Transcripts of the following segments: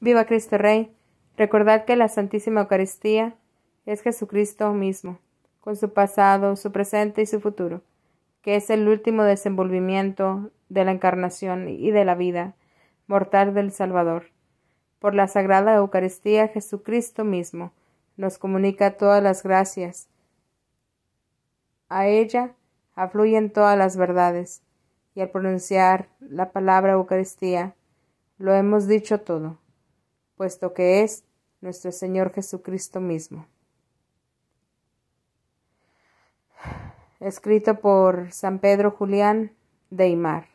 Viva Cristo Rey. Recordad que la Santísima Eucaristía es Jesucristo mismo, con su pasado, su presente y su futuro, que es el último desenvolvimiento de la encarnación y de la vida mortal del Salvador. Por la Sagrada Eucaristía Jesucristo mismo nos comunica todas las gracias. A ella afluyen todas las verdades, y al pronunciar la palabra Eucaristía lo hemos dicho todo puesto que es nuestro Señor Jesucristo mismo. Escrito por San Pedro Julián de Imar.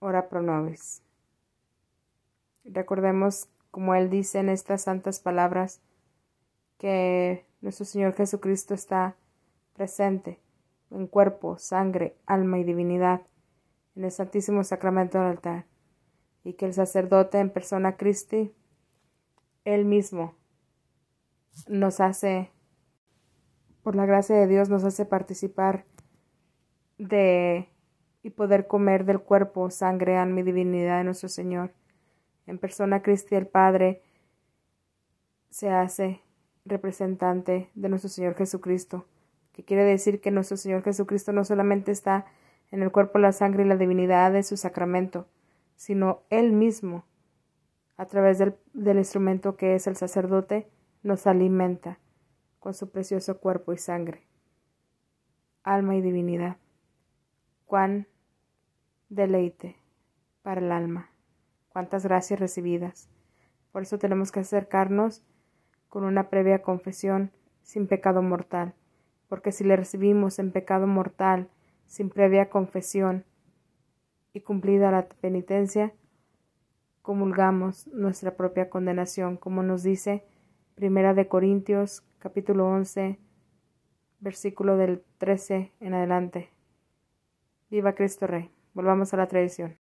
Ora Recordemos, como él dice en estas santas palabras, que nuestro Señor Jesucristo está presente en cuerpo, sangre, alma y divinidad en el Santísimo Sacramento del altar y que el sacerdote en persona Cristi, él mismo, nos hace, por la gracia de Dios, nos hace participar de y poder comer del cuerpo, sangre, alma y divinidad de nuestro Señor. En persona Cristi el Padre se hace representante de nuestro Señor Jesucristo, que quiere decir que nuestro Señor Jesucristo no solamente está en el cuerpo, la sangre y la divinidad de su sacramento, sino Él mismo, a través del, del instrumento que es el sacerdote, nos alimenta con su precioso cuerpo y sangre, alma y divinidad. Cuán deleite para el alma, cuántas gracias recibidas. Por eso tenemos que acercarnos con una previa confesión sin pecado mortal, porque si le recibimos en pecado mortal, sin previa confesión, y cumplida la penitencia, comulgamos nuestra propia condenación, como nos dice Primera de Corintios capítulo 11, versículo del 13 en adelante. Viva Cristo Rey. Volvamos a la tradición.